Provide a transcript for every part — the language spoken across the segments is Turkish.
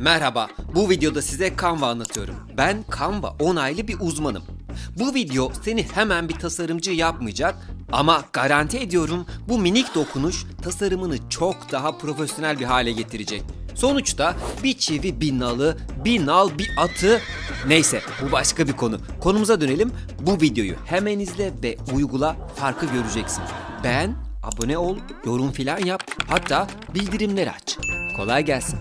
Merhaba, bu videoda size Canva anlatıyorum. Ben Canva onaylı bir uzmanım. Bu video seni hemen bir tasarımcı yapmayacak ama garanti ediyorum bu minik dokunuş tasarımını çok daha profesyonel bir hale getirecek. Sonuçta bir çivi bir nalı, bir nal bir atı... Neyse bu başka bir konu. Konumuza dönelim. Bu videoyu hemen izle ve uygula farkı göreceksin. Beğen, abone ol, yorum filan yap hatta bildirimleri aç. Kolay gelsin.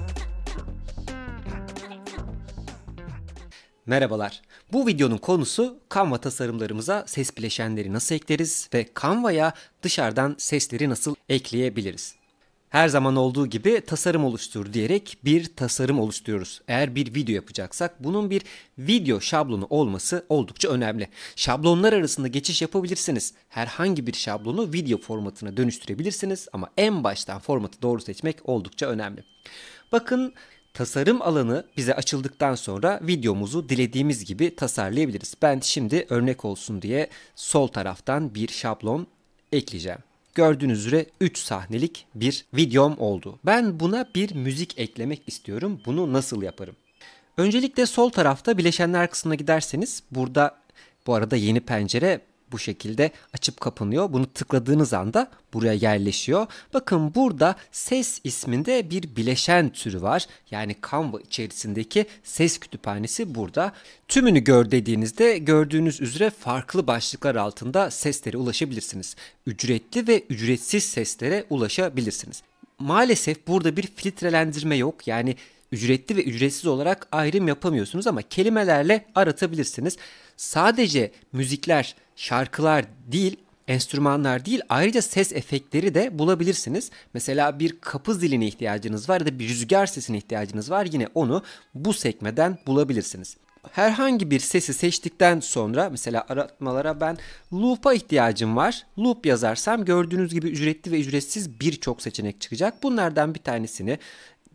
Merhabalar. Bu videonun konusu Canva tasarımlarımıza ses bileşenleri nasıl ekleriz ve Canva'ya dışarıdan sesleri nasıl ekleyebiliriz? Her zaman olduğu gibi tasarım oluştur diyerek bir tasarım oluşturuyoruz. Eğer bir video yapacaksak bunun bir video şablonu olması oldukça önemli. Şablonlar arasında geçiş yapabilirsiniz. Herhangi bir şablonu video formatına dönüştürebilirsiniz ama en baştan formatı doğru seçmek oldukça önemli. Bakın tasarım alanı bize açıldıktan sonra videomuzu dilediğimiz gibi tasarlayabiliriz. Ben şimdi örnek olsun diye sol taraftan bir şablon ekleyeceğim. Gördüğünüz üzere 3 sahnelik bir videom oldu. Ben buna bir müzik eklemek istiyorum. Bunu nasıl yaparım? Öncelikle sol tarafta bileşenler kısmına giderseniz burada bu arada yeni pencere bu şekilde açıp kapanıyor. Bunu tıkladığınız anda buraya yerleşiyor. Bakın burada ses isminde bir bileşen türü var. Yani Canva içerisindeki ses kütüphanesi burada. Tümünü gör dediğinizde gördüğünüz üzere farklı başlıklar altında seslere ulaşabilirsiniz. Ücretli ve ücretsiz seslere ulaşabilirsiniz maalesef burada bir filtrelendirme yok. Yani ücretli ve ücretsiz olarak ayrım yapamıyorsunuz ama kelimelerle aratabilirsiniz. Sadece müzikler, şarkılar değil enstrümanlar değil ayrıca ses efektleri de bulabilirsiniz. Mesela bir kapı ziline ihtiyacınız var ya da bir rüzgar sesine ihtiyacınız var yine onu bu sekmeden bulabilirsiniz. Herhangi bir sesi seçtikten sonra mesela aratmalara ben loop'a ihtiyacım var. Loop yazarsam gördüğünüz gibi ücretli ve ücretsiz birçok seçenek çıkacak. Bunlardan bir tanesini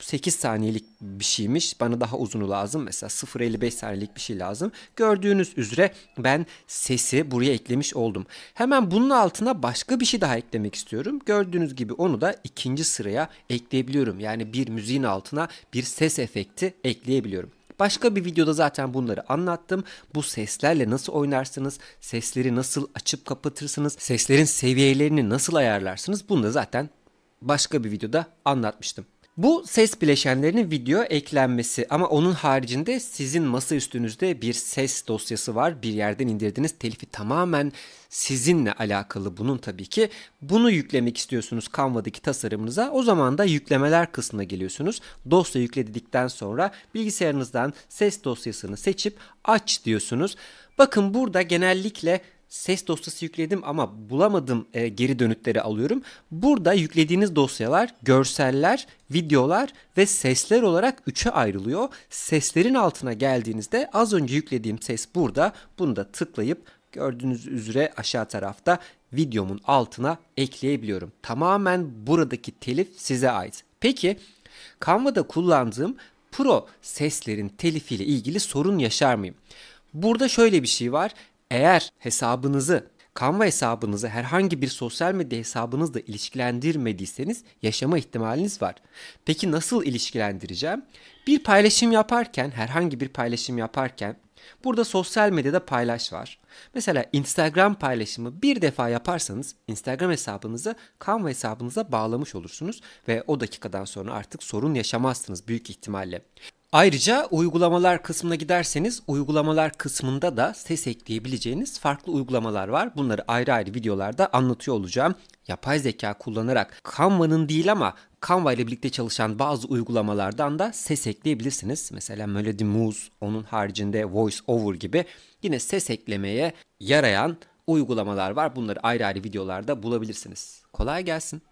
8 saniyelik bir şeymiş. Bana daha uzunu lazım. Mesela 0.55 saniyelik bir şey lazım. Gördüğünüz üzere ben sesi buraya eklemiş oldum. Hemen bunun altına başka bir şey daha eklemek istiyorum. Gördüğünüz gibi onu da ikinci sıraya ekleyebiliyorum. Yani bir müziğin altına bir ses efekti ekleyebiliyorum. Başka bir videoda zaten bunları anlattım. Bu seslerle nasıl oynarsınız, sesleri nasıl açıp kapatırsınız, seslerin seviyelerini nasıl ayarlarsınız bunu da zaten başka bir videoda anlatmıştım. Bu ses bileşenlerinin video eklenmesi ama onun haricinde sizin masa üstünüzde bir ses dosyası var. Bir yerden indirdiğiniz telifi tamamen sizinle alakalı bunun tabii ki. Bunu yüklemek istiyorsunuz Canva'daki tasarımınıza. O zaman da yüklemeler kısmına geliyorsunuz. Dosya yükledikten sonra bilgisayarınızdan ses dosyasını seçip aç diyorsunuz. Bakın burada genellikle ses dosyası yükledim ama bulamadım e, geri dönütleri alıyorum. Burada yüklediğiniz dosyalar görseller, videolar ve sesler olarak üçe ayrılıyor. Seslerin altına geldiğinizde az önce yüklediğim ses burada. Bunu da tıklayıp gördüğünüz üzere aşağı tarafta videomun altına ekleyebiliyorum. Tamamen buradaki telif size ait. Peki Canva'da kullandığım Pro seslerin telifiyle ilgili sorun yaşar mıyım? Burada şöyle bir şey var. Eğer hesabınızı Canva hesabınızı herhangi bir sosyal medya hesabınızla ilişkilendirmediyseniz yaşama ihtimaliniz var. Peki nasıl ilişkilendireceğim? Bir paylaşım yaparken, herhangi bir paylaşım yaparken burada sosyal medyada paylaş var. Mesela Instagram paylaşımı bir defa yaparsanız Instagram hesabınızı Canva hesabınıza bağlamış olursunuz ve o dakikadan sonra artık sorun yaşamazsınız büyük ihtimalle. Ayrıca uygulamalar kısmına giderseniz uygulamalar kısmında da ses ekleyebileceğiniz farklı uygulamalar var. Bunları ayrı ayrı videolarda anlatıyor olacağım. Yapay zeka kullanarak Canva'nın değil ama Canva ile birlikte çalışan bazı uygulamalardan da ses ekleyebilirsiniz. Mesela Melody Moose, onun haricinde Voice Over gibi yine ses eklemeye yarayan uygulamalar var. Bunları ayrı ayrı videolarda bulabilirsiniz. Kolay gelsin.